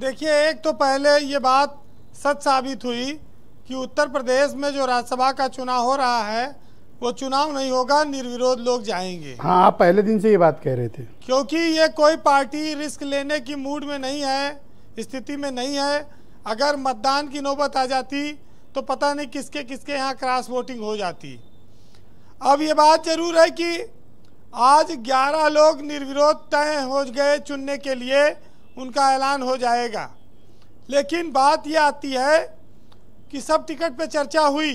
देखिए एक तो पहले ये बात सच साबित हुई कि उत्तर प्रदेश में जो राज्यसभा का चुनाव हो रहा है वो चुनाव नहीं होगा निर्विरोध लोग जाएंगे हाँ आप पहले दिन से ये बात कह रहे थे क्योंकि ये कोई पार्टी रिस्क लेने की मूड में नहीं है स्थिति में नहीं है अगर मतदान की नौबत आ जाती तो पता नहीं किसके किसके यहाँ क्रॉस वोटिंग हो जाती अब ये बात जरूर है कि आज 11 लोग निर्विरोध तय हो गए चुनने के लिए उनका ऐलान हो जाएगा लेकिन बात यह आती है कि सब टिकट पे चर्चा हुई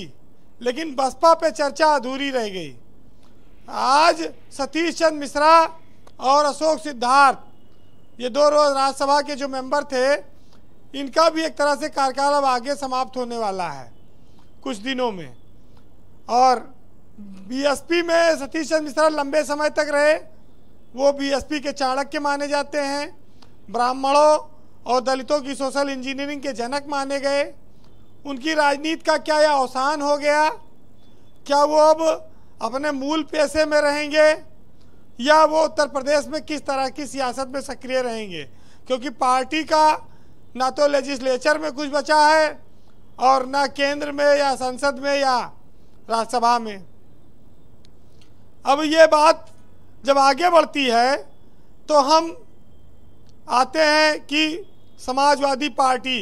लेकिन बसपा पे चर्चा अधूरी रह गई आज सतीश चंद मिश्रा और अशोक सिद्धार्थ ये दो रोज राज्यसभा के जो मेंबर थे इनका भी एक तरह से कार्यकाल अब आगे समाप्त होने वाला है कुछ दिनों में और बीएसपी में सतीश चंद्र मिश्रा लंबे समय तक रहे वो बीएसपी के चाणक्य माने जाते हैं ब्राह्मणों और दलितों की सोशल इंजीनियरिंग के जनक माने गए उनकी राजनीति का क्या यह अवसान हो गया क्या वो अब अपने मूल पैसे में रहेंगे या वो उत्तर प्रदेश में किस तरह की सियासत में सक्रिय रहेंगे क्योंकि पार्टी का ना तो लेजिस्लेचर में कुछ बचा है और ना केंद्र में या संसद में या राज्यसभा में अब ये बात जब आगे बढ़ती है तो हम आते हैं कि समाजवादी पार्टी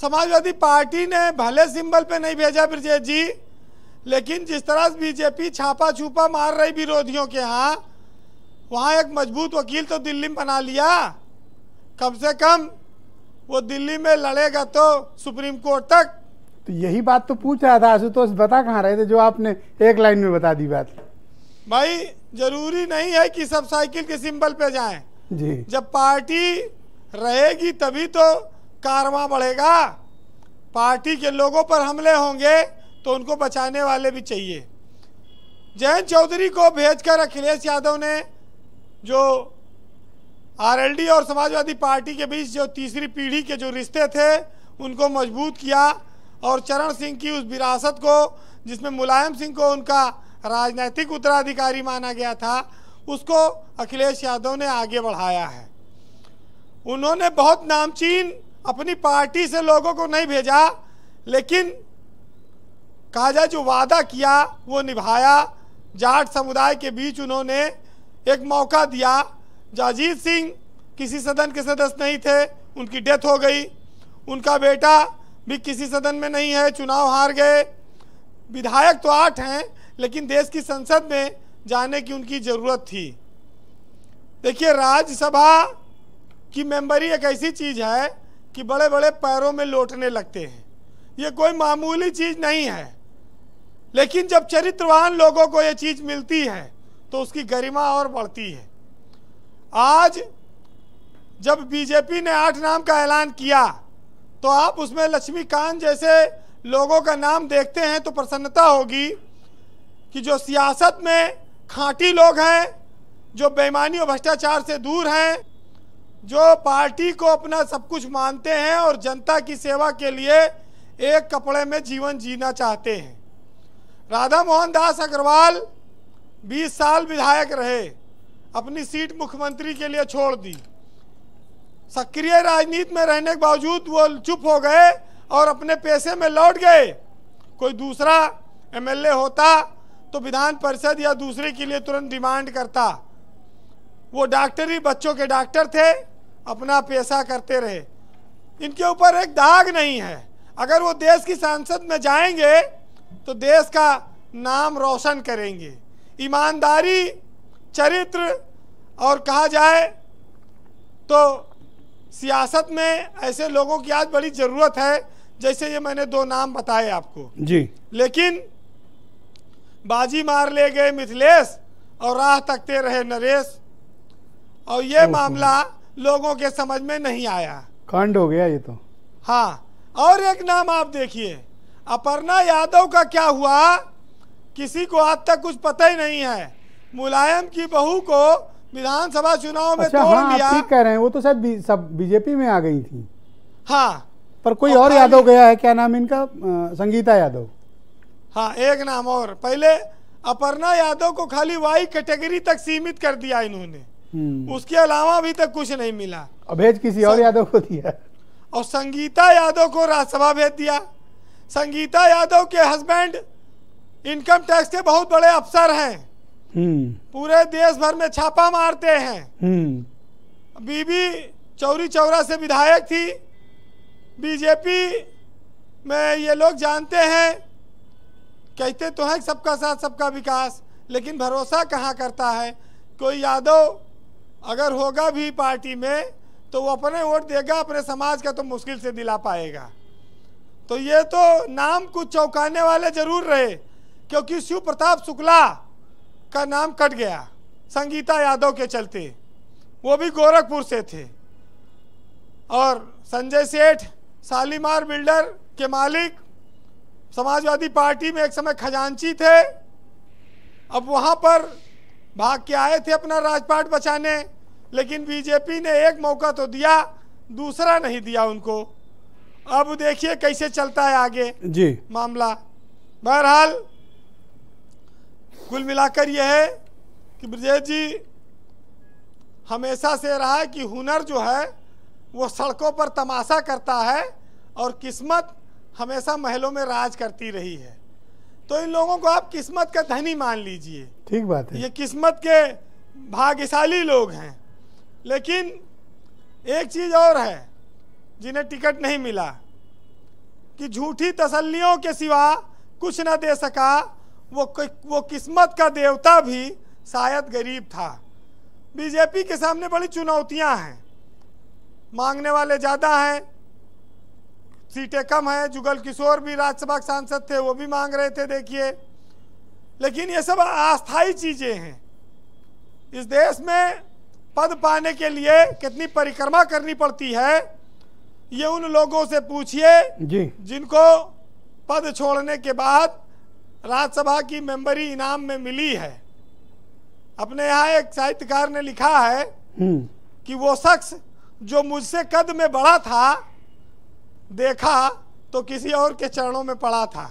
समाजवादी पार्टी ने भले सिंबल पे नहीं भेजा ब्रजेश जी लेकिन जिस तरह से बीजेपी छापा छुपा मार रही विरोधियों के यहाँ वहाँ एक मजबूत वकील तो दिल्ली में बना लिया कम से कम वो दिल्ली में लड़ेगा तो सुप्रीम कोर्ट तक तो यही बात तो पूछ रहा था आशुतोष बता कहाँ रहे थे जो आपने एक लाइन में बता दी बात भाई जरूरी नहीं है कि सब साइकिल के सिंबल पे जाएं जी जब पार्टी रहेगी तभी तो कारवा बढ़ेगा पार्टी के लोगों पर हमले होंगे तो उनको बचाने वाले भी चाहिए जयंत चौधरी को भेजकर अखिलेश यादव ने जो आरएलडी और समाजवादी पार्टी के बीच जो तीसरी पीढ़ी के जो रिश्ते थे उनको मजबूत किया और चरण सिंह की उस विरासत को जिसमें मुलायम सिंह को उनका राजनैतिक उत्तराधिकारी माना गया था उसको अखिलेश यादव ने आगे बढ़ाया है उन्होंने बहुत नामचीन अपनी पार्टी से लोगों को नहीं भेजा लेकिन काजा जो वादा किया वो निभाया जाट समुदाय के बीच उन्होंने एक मौका दिया जाजीत सिंह किसी सदन के सदस्य नहीं थे उनकी डेथ हो गई उनका बेटा भी किसी सदन में नहीं है चुनाव हार गए विधायक तो आठ हैं लेकिन देश की संसद में जाने की उनकी ज़रूरत थी देखिए राज्यसभा की मेंबरी एक ऐसी चीज़ है कि बड़े बड़े पैरों में लौटने लगते हैं ये कोई मामूली चीज़ नहीं है लेकिन जब चरित्रवान लोगों को ये चीज़ मिलती है तो उसकी गरिमा और बढ़ती है आज जब बीजेपी ने आठ नाम का ऐलान किया तो आप उसमें लक्ष्मीकांत जैसे लोगों का नाम देखते हैं तो प्रसन्नता होगी कि जो सियासत में खांटी लोग हैं जो बेईमानी और भ्रष्टाचार से दूर हैं जो पार्टी को अपना सब कुछ मानते हैं और जनता की सेवा के लिए एक कपड़े में जीवन जीना चाहते हैं राधा मोहन दास अग्रवाल 20 साल विधायक रहे अपनी सीट मुख्यमंत्री के लिए छोड़ दी सक्रिय राजनीति में रहने के बावजूद वो चुप हो गए और अपने पैसे में लौट गए कोई दूसरा एमएलए होता तो विधान परिषद या दूसरे के लिए तुरंत डिमांड करता वो डॉक्टर ही बच्चों के डॉक्टर थे अपना पेशा करते रहे इनके ऊपर एक दाग नहीं है अगर वो देश की सांसद में जाएंगे तो देश का नाम रोशन करेंगे ईमानदारी चरित्र और कहा जाए तो सियासत में ऐसे लोगों की आज बड़ी ज़रूरत है जैसे ये मैंने दो नाम बताए आपको जी लेकिन बाजी मार ले गए मिथिलेश और राह तकते रहे नरेश और ये मामला लोगों के समझ में नहीं आया कांड हो गया ये तो हाँ और एक नाम आप देखिए अपर्णा यादव का क्या हुआ किसी को आज तक कुछ पता ही नहीं है मुलायम की बहू को विधानसभा चुनाव में अच्छा, तोड़ हाँ, कह रहे हैं वो तो शायद सब बीजेपी में आ गई थी हाँ पर कोई और यादव गया है क्या नाम इनका संगीता यादव हाँ एक नाम और पहले अपर्णा यादव को खाली वाई कैटेगरी तक सीमित कर दिया इन्होंने हम्म। उसके अलावा अभी तक कुछ नहीं मिला अभेज किसी और यादव को दिया और संगीता यादव को राज्यसभा भेज दिया संगीता यादव के हस्बैंड इनकम टैक्स के बहुत बड़े अफसर हैं हम्म। पूरे देश भर में छापा मारते हैं हम्म। बीबी चौरी चौरा से विधायक थी बीजेपी में ये लोग जानते हैं कहते तो हैं सबका साथ सबका विकास लेकिन भरोसा कहाँ करता है कोई यादव अगर होगा भी पार्टी में तो वो अपने वोट देगा अपने समाज का तो मुश्किल से दिला पाएगा तो ये तो नाम कुछ चौंकाने वाले जरूर रहे क्योंकि शिव प्रताप शुक्ला का नाम कट गया संगीता यादव के चलते वो भी गोरखपुर से थे और संजय सेठ शालीमार बिल्डर के मालिक समाजवादी पार्टी में एक समय खजांची थे अब वहाँ पर भाग के आए थे अपना राजपाट बचाने लेकिन बीजेपी ने एक मौका तो दिया दूसरा नहीं दिया उनको अब देखिए कैसे चलता है आगे जी मामला बहरहाल कुल मिलाकर यह है कि ब्रजेश जी हमेशा से रहा है कि हुनर जो है वो सड़कों पर तमाशा करता है और किस्मत हमेशा महलों में राज करती रही है तो इन लोगों को आप किस्मत का धनी मान लीजिए ठीक बात है ये किस्मत के भाग्यशाली लोग हैं लेकिन एक चीज और है जिन्हें टिकट नहीं मिला कि झूठी तसल्लियों के सिवा कुछ न दे सका वो वो किस्मत का देवता भी शायद गरीब था बीजेपी के सामने बड़ी चुनौतियां हैं मांगने वाले ज़्यादा हैं सीटें कम हैं जुगल किशोर भी राज्यसभा के सांसद थे वो भी मांग रहे थे देखिए लेकिन ये सब अस्थायी चीज़ें हैं इस देश में पद पाने के लिए कितनी परिक्रमा करनी पड़ती है ये उन लोगों से पूछिए जिनको पद छोड़ने के बाद राज्यसभा की मेंबरी इनाम में मिली है अपने यहाँ एक साहित्यकार ने लिखा है हम्म। कि वो शख्स जो मुझसे कद में बड़ा था देखा तो किसी और के चरणों में पड़ा था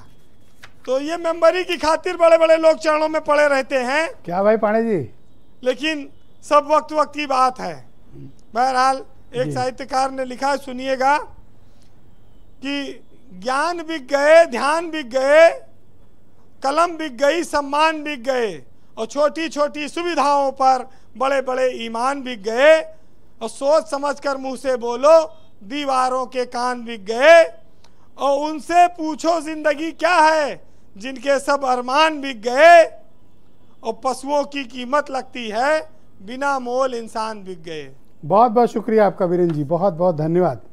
तो ये मेम्बरी की खातिर बड़े बड़े लोग चरणों में पड़े रहते हैं क्या भाई पांडे जी लेकिन सब वक्त वक्त की बात है बहरहाल एक साहित्यकार ने लिखा सुनिएगा कि ज्ञान बिक गए ध्यान बिक गए कलम बिक गई सम्मान बिक गए और छोटी छोटी सुविधाओं पर बड़े बड़े ईमान बिक गए और सोच समझकर मुंह से बोलो दीवारों के कान बिक गए और उनसे पूछो जिंदगी क्या है जिनके सब अरमान बिक गए और पशुओं की कीमत लगती है बिना मोल इंसान बिक गए बहुत बहुत शुक्रिया आपका वीरेन जी बहुत बहुत धन्यवाद